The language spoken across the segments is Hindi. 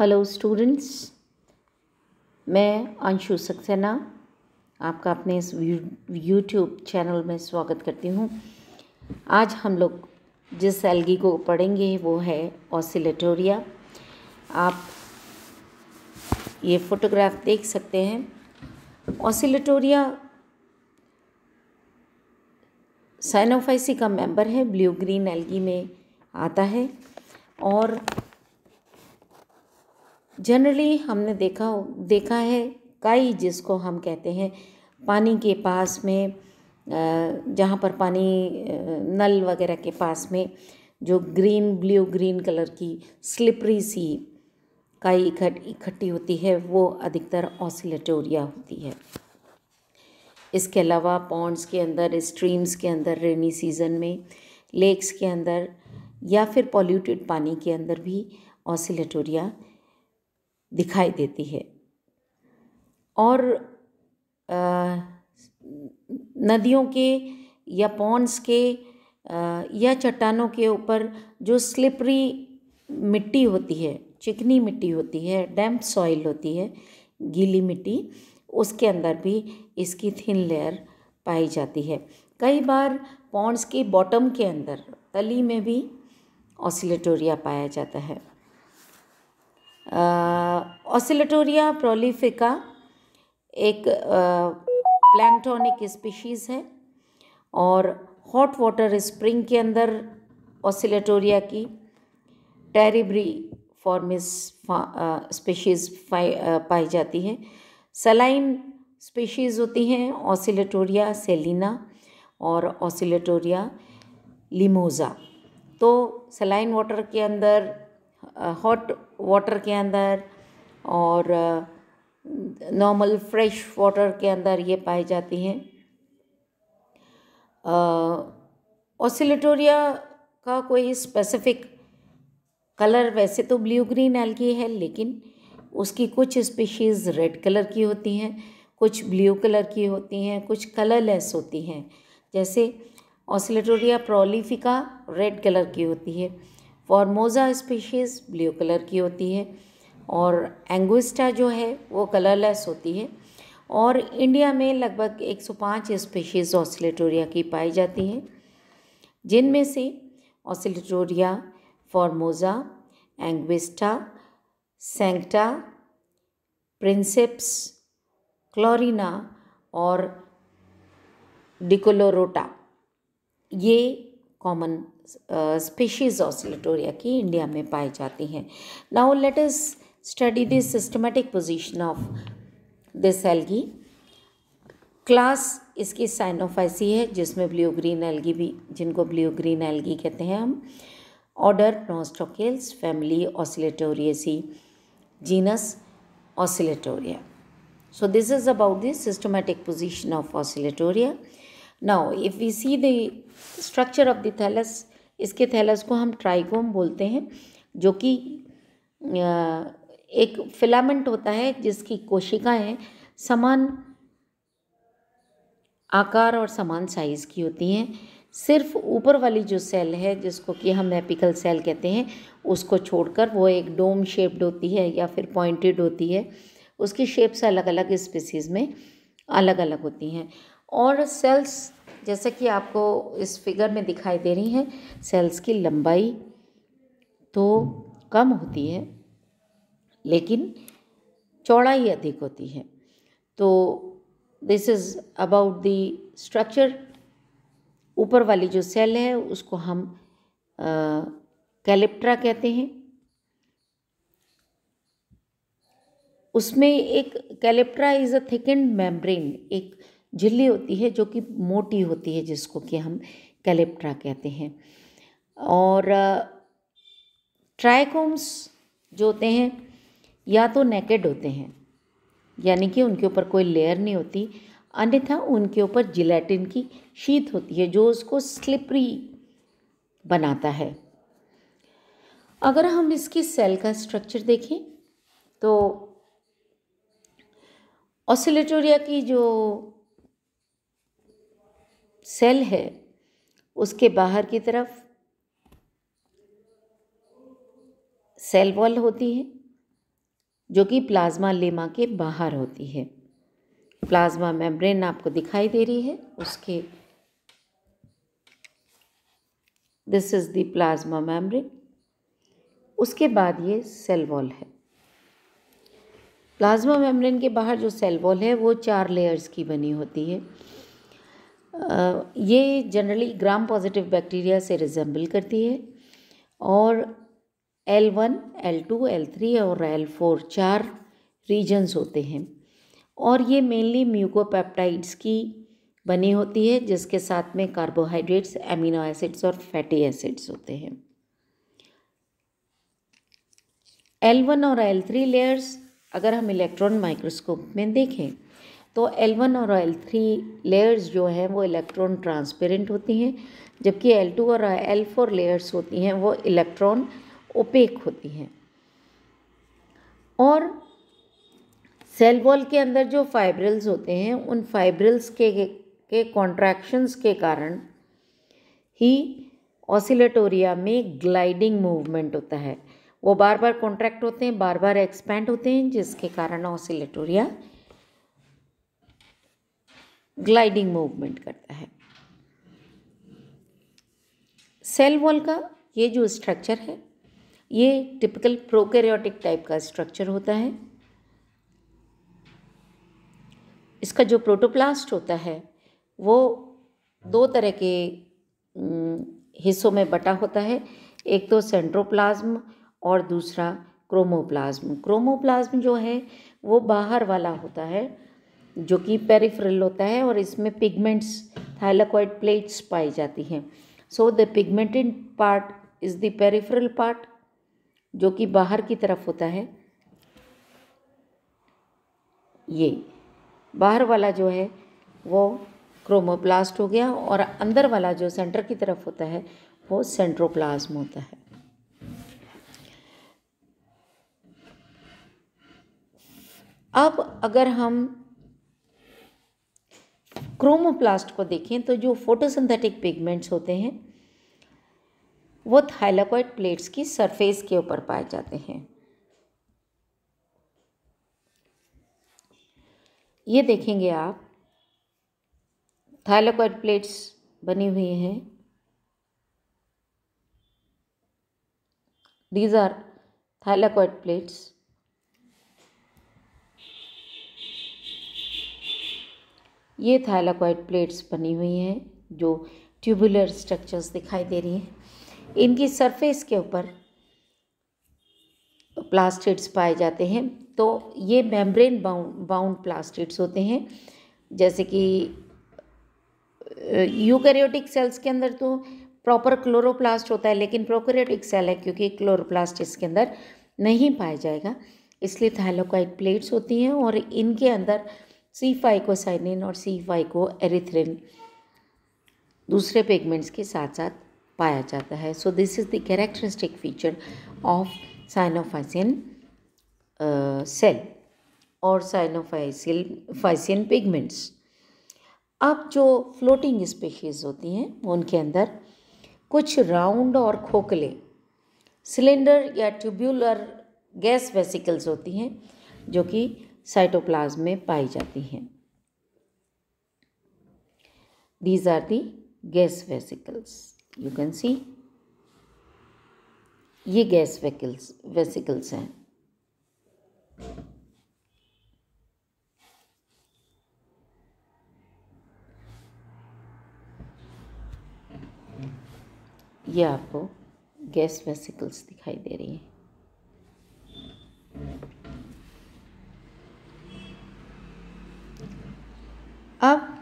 हेलो स्टूडेंट्स मैं अंशु सक्सेना आपका अपने इस यूट्यूब चैनल में स्वागत करती हूँ आज हम लोग जिस एलगी को पढ़ेंगे वो है ऑसिलेटोरिया आप ये फोटोग्राफ देख सकते हैं ऑसिलेटोरिया साइनोफाइसी का मेंबर है ब्लू ग्रीन एलगी में आता है और जनरली हमने देखा देखा है काई जिसको हम कहते हैं पानी के पास में जहाँ पर पानी नल वगैरह के पास में जो ग्रीन ब्लू ग्रीन कलर की स्लिपरी सी काई इकट्ठी होती है वो अधिकतर ऑसिलेटोरिया होती है इसके अलावा पॉन्ड्स के अंदर स्ट्रीम्स के अंदर रेनी सीज़न में लेक्स के अंदर या फिर पॉल्यूटेड पानी के अंदर भी ऑसिलेटोरिया दिखाई देती है और आ, नदियों के या पॉन्स के आ, या चट्टानों के ऊपर जो स्लिपरी मिट्टी होती है चिकनी मिट्टी होती है डैम्प सॉइल होती है गीली मिट्टी उसके अंदर भी इसकी थिन लेयर पाई जाती है कई बार पॉन्ड्स के बॉटम के अंदर तली में भी ऑसिलेटोरिया पाया जाता है ऑसिलेटोरिया प्रोलीफिका एक प्लैंक्टोनिक स्पीशीज़ है और हॉट वाटर स्प्रिंग के अंदर ऑसिलेटोरिया की टेरिब्री फॉर्मिस स्पीशीज़ पाई जाती है सलाइन स्पीशीज़ होती हैं ऑसिलेटोरिया सेलिना और ऑसिलेटोरिया लिमोज़ा तो सलाइन वाटर के अंदर हॉट वाटर के अंदर और नॉर्मल फ्रेश वाटर के अंदर ये पाई जाती हैं ऑसिलेटोरिया का कोई स्पेसिफिक कलर वैसे तो ब्लू ग्रीन एल्गी है लेकिन उसकी कुछ स्पीशीज़ रेड कलर की होती हैं कुछ ब्लू कलर की होती हैं कुछ कलरलेस होती हैं जैसे ऑसिलेटोरिया प्रोलीफिका रेड कलर की होती है फॉर्मोजा स्पीशीज़ ब्लू कलर की होती है और एंगुस्टा जो है वो कलरलेस होती है और इंडिया में लगभग 105 स्पीशीज़ ऑसिलेटोरिया की पाई जाती हैं जिनमें से ऑसिलेटोरिया फॉर्मोजा एंगविस्टा सेंक्टा प्रिंसेप्स क्लोरिना और डिकोलोरोटा ये कॉमन स्पीशीज ऑसिलेटोरिया की इंडिया में पाई जाती हैं now let us study this systematic position of this algae class इसकी साइनोफाइसी है जिसमें ब्लू ग्रीन एल्गी भी जिनको ब्लू ग्रीन एल्गी कहते हैं हम order nostocales family oscillatoriaceae genus oscillatoria so this is about the systematic position of oscillatoria now if we see the structure of the thallus इसके थैलस को हम ट्राइकोम बोलते हैं जो कि एक फिलामेंट होता है जिसकी कोशिकाएं समान आकार और समान साइज़ की होती हैं सिर्फ ऊपर वाली जो सेल है जिसको कि हम एपिकल सेल कहते हैं उसको छोड़कर वो एक डोम शेप्ड होती है या फिर पॉइंटेड होती है उसकी शेप्स अलग अलग स्पीसीज़ में अलग अलग होती हैं और सेल्स जैसा कि आपको इस फिगर में दिखाई दे रही है सेल्स की लंबाई तो कम होती है लेकिन चौड़ाई अधिक होती है तो this is about the structure ऊपर वाली जो सेल है उसको हम कैलिप्ट्रा कहते हैं उसमें एक calyptra is a thickened membrane एक झिल्ली होती है जो कि मोटी होती है जिसको कि हम कैलेप्ट्रा कहते हैं और ट्राइकोम्स जो होते हैं या तो नेकेड होते हैं यानी कि उनके ऊपर कोई लेयर नहीं होती अन्यथा उनके ऊपर जिलेटिन की शीत होती है जो उसको स्लिपरी बनाता है अगर हम इसकी सेल का स्ट्रक्चर देखें तो ऑसिलेटोरिया की जो सेल है उसके बाहर की तरफ सेल वॉल होती है जो कि प्लाज्मा लेमा के बाहर होती है प्लाज्मा मेम्ब्रेन आपको दिखाई दे रही है उसके this is the plasma membrane उसके बाद ये सेल वॉल है प्लाज्मा मेम्ब्रेन के बाहर जो सेल वॉल है वो चार लेयर्स की बनी होती है ये जनरली ग्राम पॉजिटिव बैक्टीरिया से रिजेंबल करती है और L one L two L three और एल फोर चार रीजन्स होते हैं और ये मेनली म्यूकोपेप्टाइड्स की बनी होती है जिसके साथ में कार्बोहाइड्रेट्स एमिनो एसिड्स और फैटी एसिड्स होते हैं एल वन और एल थ्री लेयर्स अगर हम इलेक्ट्रॉन माइक्रोस्कोप में देखें तो L1 और L3 लेयर्स जो हैं वो इलेक्ट्रॉन ट्रांसपेरेंट होती हैं जबकि L2 और L4 लेयर्स होती हैं वो इलेक्ट्रॉन ओपेक होती हैं और सेल वॉल के अंदर जो फाइब्रिल्स होते हैं उन फाइब्रिल्स के के कॉन्ट्रैक्शंस के कारण ही ऑसिलेटोरिया में ग्लाइडिंग मूवमेंट होता है वो बार बार कॉन्ट्रैक्ट होते हैं बार बार एक्सपैंड होते हैं जिसके कारण ऑसिलेटोरिया ग्लाइडिंग मूवमेंट करता है सेल वॉल का ये जो स्ट्रक्चर है ये टिपिकल प्रोकैरियोटिक टाइप का स्ट्रक्चर होता है इसका जो प्रोटोप्लास्ट होता है वो दो तरह के हिस्सों में बटा होता है एक तो सेंट्रोप्लाज्म और दूसरा क्रोमोप्लाज्म क्रोमोप्लाज्म जो है वो बाहर वाला होता है जो कि पेरिफ्रल होता है और इसमें पिगमेंट्स थाइलाकॉइड प्लेट्स पाई जाती हैं so the pigmented part is the peripheral part जो कि बाहर की तरफ होता है ये बाहर वाला जो है वो क्रोमोप्लास्ट हो गया और अंदर वाला जो सेंटर की तरफ होता है वो सेंट्रोप्लाज्म होता है अब अगर हम क्रोमोप्लास्ट को देखें तो जो फोटोसिंथेटिक पिगमेंट्स होते हैं वो थाइलाकोइड प्लेट्स की सरफेस के ऊपर पाए जाते हैं ये देखेंगे आप थाइलाकोइड प्लेट्स बनी हुई हैं दीज आर थाइलाकोइड प्लेट्स ये थाइलाकॉइड प्लेट्स बनी हुई हैं जो ट्यूबुलर स्ट्रक्चर्स दिखाई दे रही हैं इनकी सरफेस के ऊपर प्लास्टिड्स पाए जाते हैं तो ये मेम्ब्रेन बाउंड बाउंड प्लास्टिड्स होते हैं जैसे कि यूकैरियोटिक सेल्स के अंदर तो प्रॉपर क्लोरोप्लास्ट होता है लेकिन प्रोकैरियोटिक सेल है क्योंकि क्लोरोप्लास्ट इसके अंदर नहीं पाया जाएगा इसलिए थाइलोकाइड प्लेट्स होती हैं और इनके अंदर सी फाइव को साइनिन और सी फाइव को एरिथ्रिन दूसरे पिगमेंट्स के साथ साथ पाया जाता है so this is the characteristic feature of cyanophycean cell और साइनोफाइसिल फाइसिन पिगमेंट्स अब जो फ्लोटिंग स्पीशीज़ होती हैं उनके अंदर कुछ राउंड और खोखले सिलेंडर या ट्यूब्यूलर गैस वेसिकल्स होती हैं जो कि साइटोप्लाज्म में पाई जाती हैं these are the gas vesicles you can see ये गैस वेकल्स वेसिकल्स हैं ये आपको गैस वेसिकल्स दिखाई दे रही है अब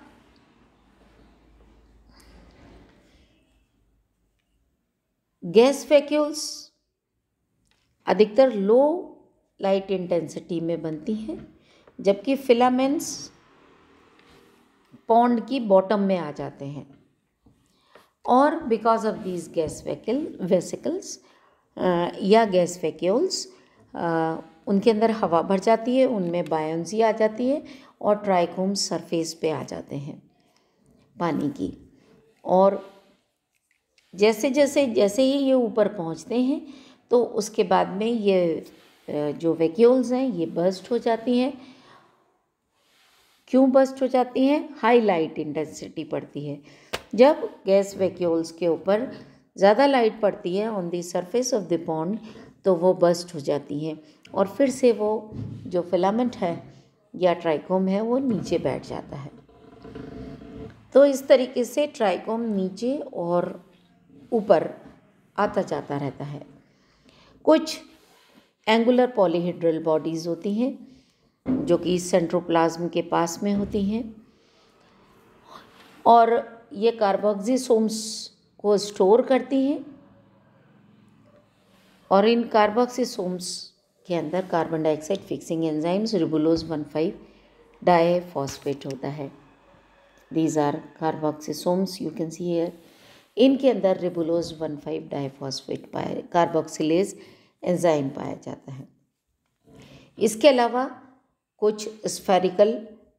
गैस फैक्यूल्स अधिकतर लो लाइट इंटेंसिटी में बनती हैं जबकि फिलामेंट्स पॉन्ड की बॉटम में आ जाते हैं और because of these gas vacuole vesicles या गैस वेक्यूल्स उनके अंदर हवा भर जाती है उनमें बायोन्सी आ जाती है और ट्राइकोम सरफेस पे आ जाते हैं पानी की और जैसे जैसे जैसे ही ये ऊपर पहुंचते हैं तो उसके बाद में ये जो वेक्यूल्स हैं ये बस्ट हो जाती हैं क्यों बस्ट हो जाती हैं हाई लाइट इंटेंसिटी पड़ती है जब गैस वेक्यूल्स के ऊपर ज़्यादा लाइट पड़ती है on the surface of the pond तो वो बस्ट हो जाती हैं और फिर से वो जो फिलामेंट है या ट्राइकोम है वो नीचे बैठ जाता है तो इस तरीके से ट्राइकोम नीचे और ऊपर आता जाता रहता है कुछ एंगुलर पॉलीहेड्रल बॉडीज़ होती हैं जो कि सेंट्रोप्लाज्म के पास में होती हैं और ये कार्बोक्सिसोम्स को स्टोर करती हैं और इन कार्बोक्सिसोम्स के अंदर carbon dioxide fixing enzymes ribulose one five diphosphate होता है these are carboxysomes you can see here इनके अंदर रिबुलोज वन फाइव डाएफॉस्फेट पाया कार्बोक्सिलेज एंजाइम पाया जाता है इसके अलावा कुछ स्फेरिकल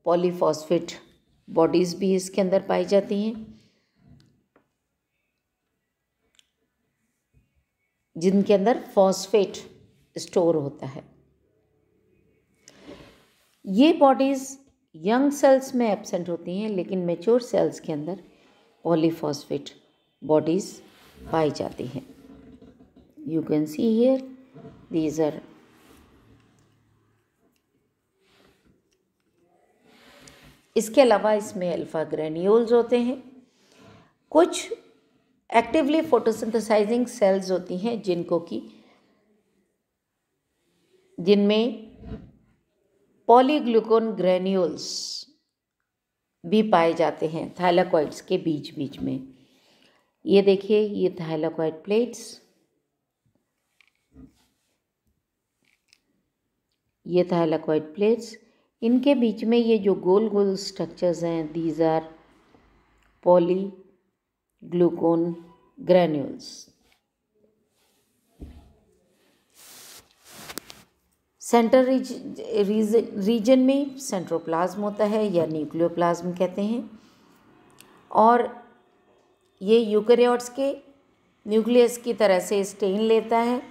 पॉलीफॉस्फेट बॉडीज़ भी इसके अंदर पाई जाती हैं जिनके अंदर फॉस्फेट स्टोर होता है ये बॉडीज़ यंग सेल्स में एब्सेंट होती हैं लेकिन मेच्योर सेल्स के अंदर पॉलीफॉस्फेट बॉडीज़ पाई जाती हैं you can see here these are इसके अलावा इसमें अल्फ़ा ग्रेन्यूल्स होते हैं कुछ एक्टिवली फोटोसिंथेसाइजिंग सेल्स होती हैं जिनको कि जिनमें पॉलीग्लूकोन ग्रेन्यूल्स भी पाए जाते हैं थाइलाकॉइड्स के बीच बीच में ये देखिए ये थाइलाकॉइड प्लेट्स ये थाइलाकॉइड प्लेट्स इनके बीच में ये जो गोल गोल स्ट्रक्चर्स हैं these are poly glucan granules centre region region में सेंट्रोप्लाज्म होता है या न्यूक्लियोप्लाज्म कहते हैं और ये यूकेरियोट्स के न्यूक्लियस की तरह से स्टेन लेता है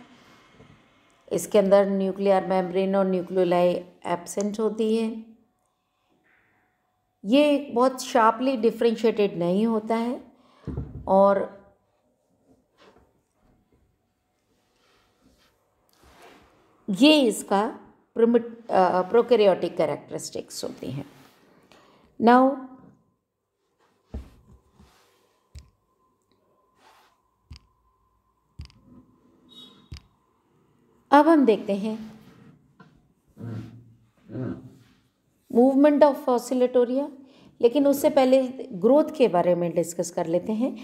इसके अंदर न्यूक्लियर मेम्ब्रेन और न्यूक्लियोलाई एब्सेंट होती है ये बहुत शार्पली डिफ्रेंशिएटेड नहीं होता है और ये इसका प्रोमिट प्रोकैरियोटिक कैरेक्टरिस्टिक्स होती हैं नाउ अब हम देखते हैं मूवमेंट ऑफ ऑसिलेटोरिया लेकिन उससे पहले ग्रोथ के बारे में डिस्कस कर लेते हैं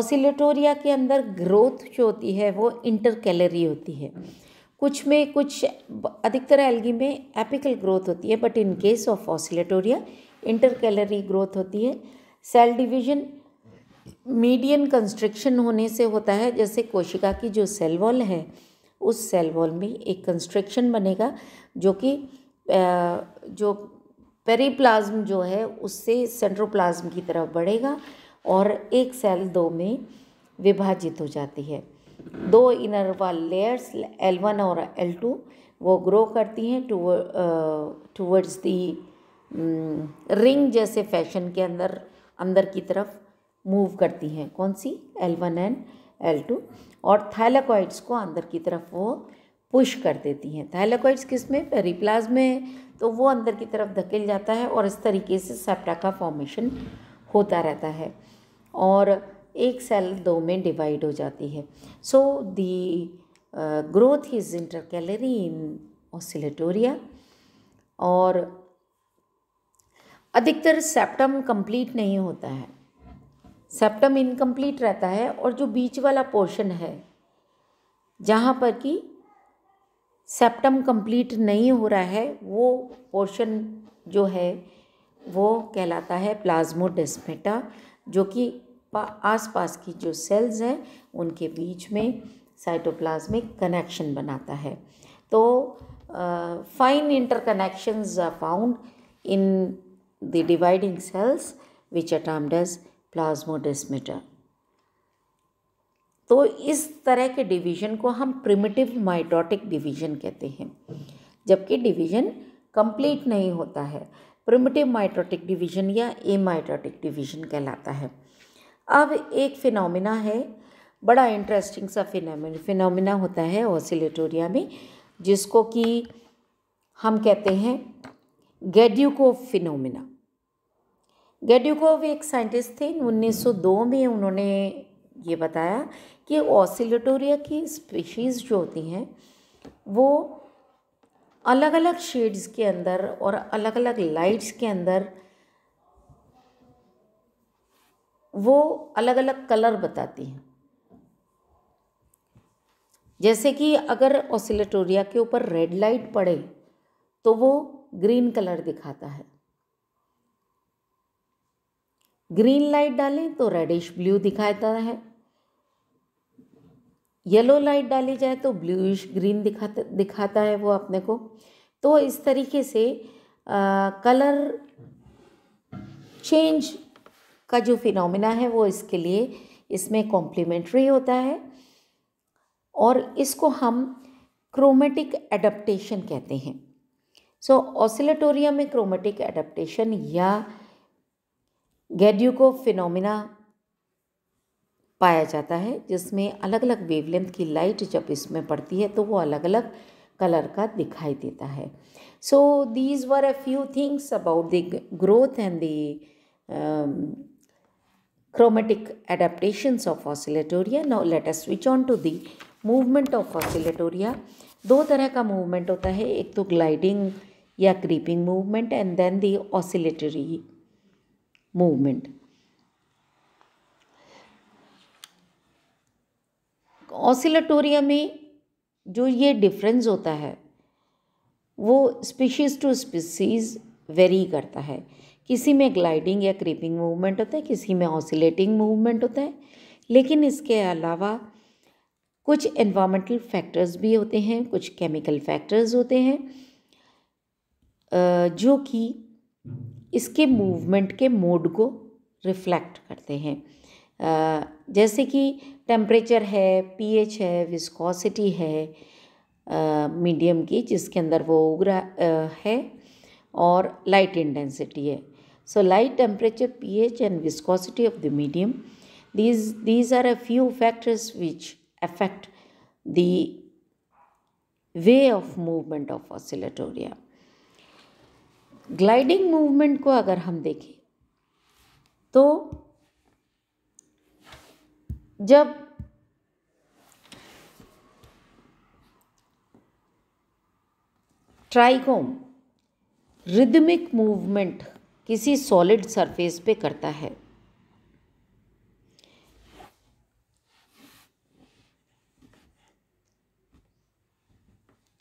ऑसिलेटोरिया के अंदर ग्रोथ जो होती है वो इंटरकैलरी होती है कुछ में कुछ अधिकतर एल्गी में एपिकल ग्रोथ होती है but in case of oscillatoria intercalary growth होती है सेल डिवीजन मीडियन कंस्ट्रक्शन होने से होता है जैसे कोशिका की जो सेल वॉल है उस सेल वॉल में एक कंस्ट्रक्शन बनेगा जो कि जो पेरीप्लाज्म जो है उससे सेंट्रोप्लाज्म की तरफ बढ़ेगा और एक सेल दो में विभाजित हो जाती है दो inner wall layers L one और एल टू वो ग्रो करती हैं टूवर्ड्स दी रिंग जैसे फैशन के अंदर अंदर की तरफ मूव करती हैं कौन सी L one and L two और थैलाकॉइड्स को अंदर की तरफ वो पुश कर देती हैं थैलाकॉइड्स किस में पेरीप्लाज में तो वो अंदर की तरफ धकेल जाता है और इस तरीके से सेप्टा का फॉर्मेशन होता रहता है और एक सेल दो में डिवाइड हो जाती है so the growth is intercalary in oscillatoria और अधिकतर सेप्टम कंप्लीट नहीं होता है सेप्टम इनकम्प्लीट रहता है और जो बीच वाला पोर्शन है जहाँ पर कि सेप्टम कंप्लीट नहीं हो रहा है वो पोर्शन जो है वो कहलाता है प्लाज्मोडेस्मेटा जो कि आसपास की जो सेल्स हैं उनके बीच में साइटोप्लाज्मिक कनेक्शन बनाता है तो fine inter connections are found in the dividing cells which are plasmodesmata तो इस तरह के डिवीजन को हम प्रिमिटिव माइटोटिक डिवीजन कहते हैं जबकि डिवीजन कंप्लीट नहीं होता है प्रिमिटिव माइटोटिक डिवीजन या ए माइटोटिक डिवीजन कहलाता है अब एक फिनोमिना है बड़ा इंटरेस्टिंग सा फिनोमिना फिनोमिना होता है ऑसिलेटोरिया में जिसको कि हम कहते हैं गेड्यूकोव फिनोमिना गेड्यूकोव एक साइंटिस्ट थे 1902 में उन्होंने ये बताया कि ऑसिलेटोरिया की स्पीशीज़ जो होती हैं वो अलग अलग शेड्स के अंदर और अलग अलग लाइट्स के अंदर वो अलग अलग कलर बताती हैं जैसे कि अगर ऑसिलेटोरिया के ऊपर रेड लाइट पड़े तो वो ग्रीन कलर दिखाता है ग्रीन लाइट डालें तो रेडिश ब्लू दिखाता है येलो लाइट डाली जाए तो ब्लूइश ग्रीन दिखाता दिखाता है वो अपने को तो इस तरीके से आ, कलर चेंज का जो फिनोमिना है वो इसके लिए इसमें कॉम्प्लीमेंट्री होता है और इसको हम क्रोमेटिक एडप्टेशन कहते हैं सो ऑसिलेटोरिया में क्रोमेटिक एडप्टेशन या गैड्यूको फिनोमिना पाया जाता है जिसमें अलग अलग वेवलेंथ की लाइट जब इसमें पड़ती है तो वो अलग अलग कलर का दिखाई देता है so these were a few things about the growth and the chromatic adaptations of oscillatoria. Now let us switch on to the movement of oscillatoria. दो तरह का movement होता है एक तो gliding या creeping movement and then the oscillatory movement. Oscillatoria में जो ये डिफरेंस होता है वो स्पीशीज़ टू स्पीशीज़ वेरी करता है किसी में ग्लाइडिंग या क्रीपिंग मूवमेंट होता है किसी में ऑसिलेटिंग मूवमेंट होता है लेकिन इसके अलावा कुछ इन्वामेंटल फैक्टर्स भी होते हैं कुछ केमिकल फैक्टर्स होते हैं जो कि इसके मूवमेंट के मोड को रिफ्लेक्ट करते हैं जैसे कि टेम्परेचर है पीएच है विस्कोसिटी है मीडियम की जिसके अंदर वो उग रहा है और लाइट इंटेंसिटी है So light temperature, pH and viscosity of the medium. These, these are a few factors which affect the way of movement of oscillatoria. gliding movement ko agar hum dekhe to jab trichome rhythmic movement किसी सॉलिड सरफेस पे करता है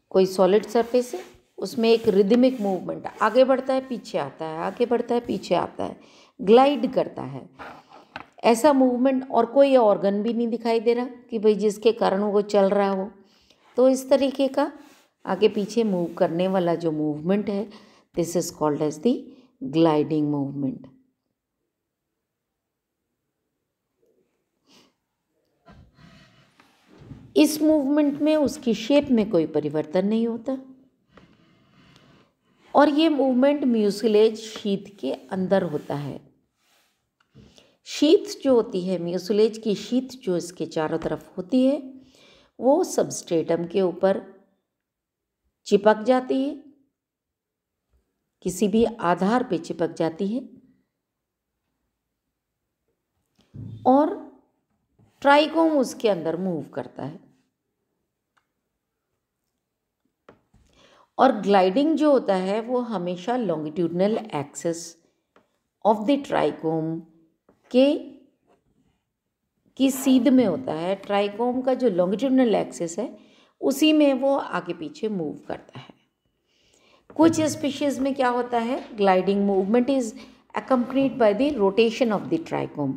कोई सॉलिड सरफेस है उसमें एक रिदमिक मूवमेंट आगे बढ़ता है पीछे आता है आगे बढ़ता है पीछे आता है ग्लाइड करता है ऐसा मूवमेंट और कोई ऑर्गन भी नहीं दिखाई दे रहा कि भाई जिसके कारण वो चल रहा हो तो इस तरीके का आगे पीछे मूव करने वाला जो मूवमेंट है this is called as the gliding movement इस मूवमेंट में उसकी शेप में कोई परिवर्तन नहीं होता और ये मूवमेंट म्यूसिलेज शीत के अंदर होता है शीत जो होती है म्यूसिलेज की शीत जो इसके चारों तरफ होती है वो सबस्टेटम के ऊपर चिपक जाती है किसी भी आधार पे चिपक जाती है और ट्राइकोम उसके अंदर मूव करता है और ग्लाइडिंग जो होता है वो हमेशा longitudinal axis of the trichome के की सीध में होता है ट्राइकोम का जो लॉन्गिट्यूडनल एक्सेस है उसी में वो आगे पीछे मूव करता है कुछ स्पीशीज़ में क्या होता है gliding movement is accompanied by the rotation of the trichome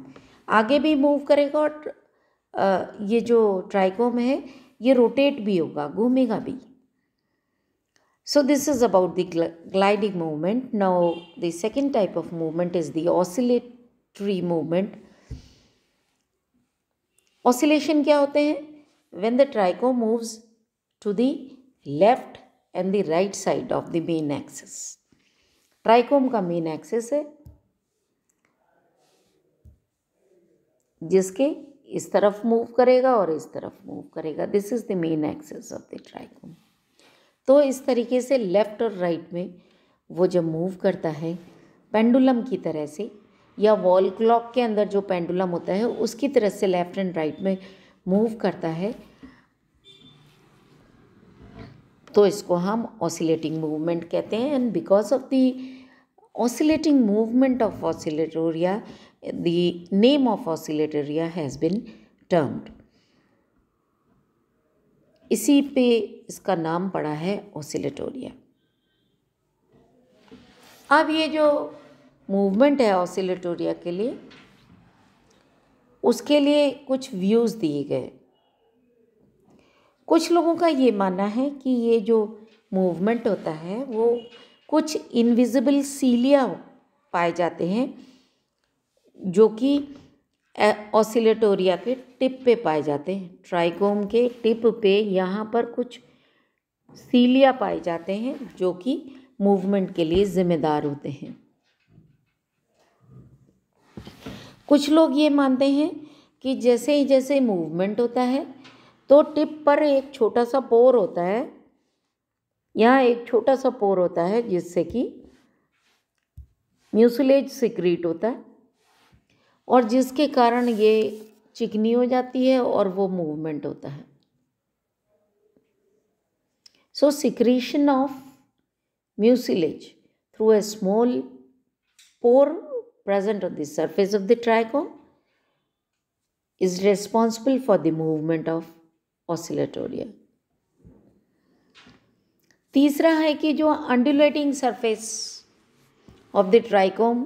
आगे भी मूव करेगा और ये जो ट्राइकोम है ये रोटेट भी होगा घूमेगा भी so this is about the gliding movement now the second type of movement is the oscillatory movement oscillation क्या होते हैं when the trichome moves to the left and the right side of the main axis trichome का मेन एक्सेस है जिसके इस तरफ मूव करेगा और इस तरफ मूव करेगा this is the main axis of the trichome तो इस तरीके से लेफ्ट और राइट में वो जब मूव करता है पेंडुलम की तरह से या वॉल क्लॉक के अंदर जो पेंडुलम होता है उसकी तरह से लेफ्ट एंड राइट में मूव करता है तो इसको हम ऑसिलेटिंग मूवमेंट कहते हैं and because of the oscillating movement of Oscillatoria the name of Oscillatoria has been termed इसी पे इसका नाम पड़ा है ऑसिलेटोरिया अब ये जो मूवमेंट है ऑसिलेटोरिया के लिए उसके लिए कुछ व्यूज़ दिए गए कुछ लोगों का ये मानना है कि ये जो मूवमेंट होता है वो कुछ इनविजिबल सीलिया पाए जाते हैं जो कि ऑसिलेटोरिया के टिप पे पाए जाते हैं ट्राइकोम के टिप पे यहाँ पर कुछ सीलिया पाए जाते हैं जो कि मूवमेंट के लिए ज़िम्मेदार होते हैं कुछ लोग ये मानते हैं कि जैसे ही जैसे मूवमेंट होता है तो टिप पर एक छोटा सा पोर होता है यहाँ एक छोटा सा पोर होता है जिससे कि म्यूसलेज सिक्रीट होता है और जिसके कारण ये चिकनी हो जाती है और वो मूवमेंट होता है so secretion of mucilage through a small pore present on the surface of the trichome is responsible for the movement of Oscillatoria तीसरा है कि जो undulating surface of the trichome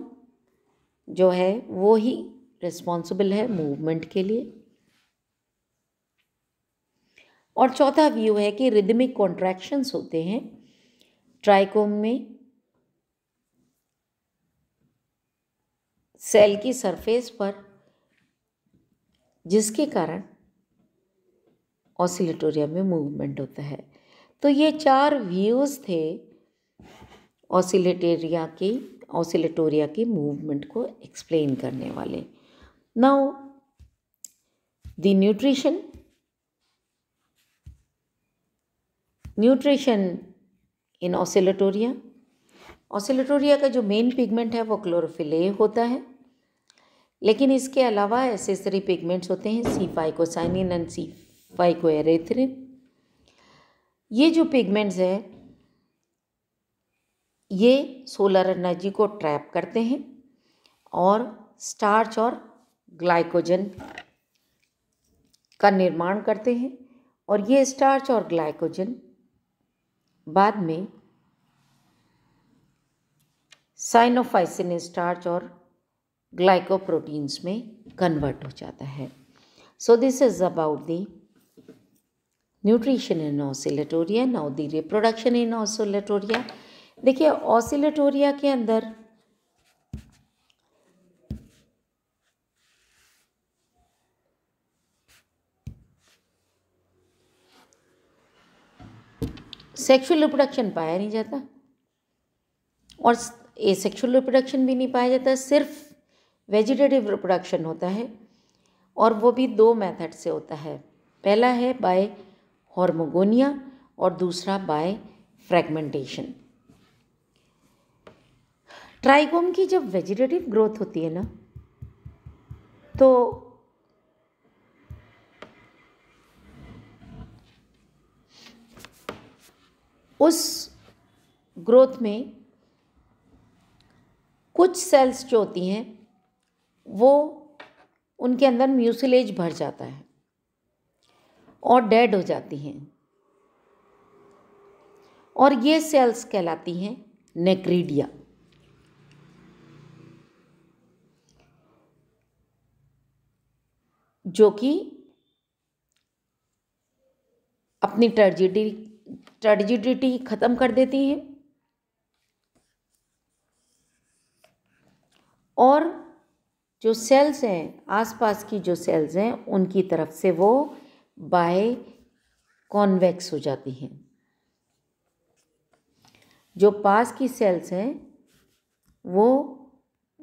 जो है वो ही रिस्पॉन्सिबल है मूवमेंट के लिए और चौथा व्यू है कि रिदमिक कॉन्ट्रैक्शंस होते हैं ट्राइकोम में सेल की सरफेस पर जिसके कारण ऑसिलेटोरिया में मूवमेंट होता है तो ये चार व्यूज़ थे ऑसिलेटेरिया के ऑसिलेटोरिया के मूवमेंट को एक्सप्लेन करने वाले now the nutrition nutrition in Oscillatoria Oscillatoria का जो मेन पिगमेंट है वो क्लोरोफिले होता है लेकिन इसके अलावा एसेसरी पिगमेंट्स होते हैं C phycocyanin and C phycoerythrin ये जो पिगमेंट्स हैं ये सोलर एनर्जी को ट्रैप करते हैं और स्टार्च और ग्लाइकोजन का निर्माण करते हैं और ये स्टार्च और ग्लाइकोजन बाद में साइनोफाइसिन स्टार्च और ग्लाइकोप्रोटीन्स में कन्वर्ट हो जाता है so this is about the nutrition in Oscillatoria now the reproduction in Oscillatoria देखिए ऑसिलेटोरिया के अंदर सेक्सुअल रिप्रोडक्शन पाया नहीं जाता और ए सेक्सुअल रिप्रोडक्शन भी नहीं पाया जाता सिर्फ वेजिटेटिव रिप्रोडक्शन होता है और वो भी दो मेथड से होता है पहला है बाय हॉर्मोगोनिया और दूसरा बाय फ्रैगमेंटेशन ट्राइकोम की जब वेजिटेटिव ग्रोथ होती है ना तो उस ग्रोथ में कुछ सेल्स जो होती हैं वो उनके अंदर म्यूसिलेज भर जाता है और डेड हो जाती हैं और ये सेल्स कहलाती हैं नेक्रीडिया जो कि अपनी ट्रेजिडी ट्रेजिडिटी ख़त्म कर देती हैं और जो सेल्स हैं आसपास की जो सेल्स हैं उनकी तरफ से वो बाय कॉन्वेक्स हो जाती हैं जो पास की सेल्स हैं वो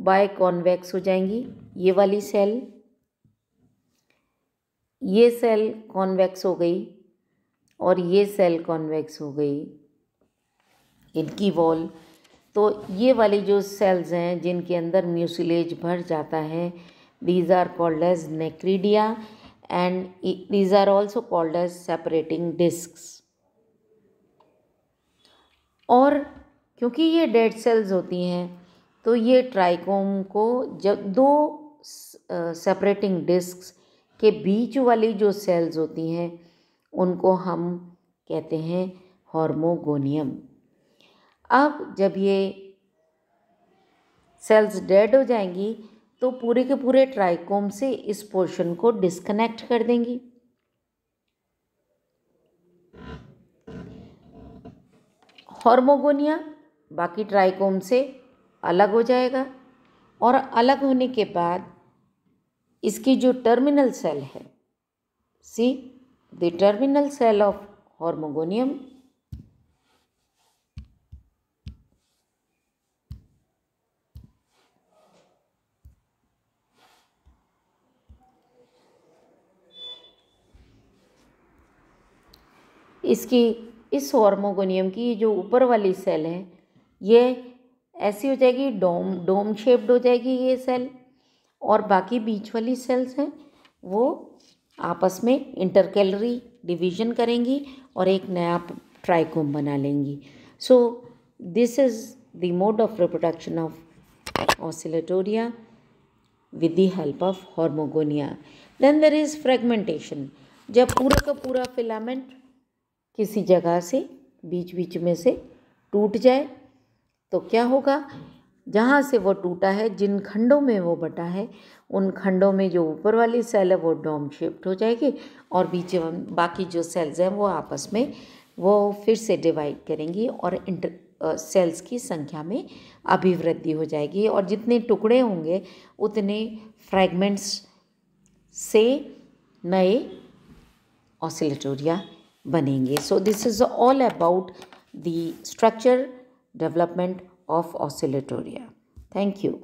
बाय कॉन्वेक्स हो जाएंगी ये वाली सेल ये सेल कॉन्वेक्स हो गई और ये सेल कॉन्वेक्स हो गई इनकी वॉल तो ये वाली जो सेल्स हैं जिनके अंदर म्यूसिलेज भर जाता है these are called as necridia and these are also called as separating discs और क्योंकि ये डेड सेल्स होती हैं तो ये ट्राइकोम को जब दो सेपरेटिंग डिस्क के बीच वाली जो सेल्स होती हैं उनको हम कहते हैं हॉर्मोगोनियम अब जब ये सेल्स डेड हो जाएंगी तो पूरे के पूरे ट्राइकोम से इस पोर्शन को डिस्कनेक्ट कर देंगी हॉर्मोगोनिया बाकी ट्राइकोम से अलग हो जाएगा और अलग होने के बाद इसकी जो टर्मिनल सेल है see the terminal cell of hormogonium इसकी इस हॉर्मोगोनियम की जो ऊपर वाली सेल है ये ऐसी हो जाएगी डोम डोम शेप्ड हो जाएगी ये सेल और बाकी बीच वाली सेल्स हैं वो आपस में इंटरकैलरी डिवीजन करेंगी और एक नया ट्राइकोम बना लेंगी so this is the mode of reproduction of Oscillatoria with the help of hormogonia then there is fragmentation जब पूरा का पूरा फिलामेंट किसी जगह से बीच बीच में से टूट जाए तो क्या होगा जहाँ से वो टूटा है जिन खंडों में वो बटा है उन खंडों में जो ऊपर वाली सेल है वो डोम शिफ्ट हो जाएगी और बीच बाकी जो सेल्स हैं वो आपस में वो फिर से डिवाइड करेंगी और इंटर सेल्स की संख्या में अभिवृद्धि हो जाएगी और जितने टुकड़े होंगे उतने फ्रैगमेंट्स से नए ऑसिलेटोरिया बनेंगे so this is all about the structure development of Oscillatoria thank you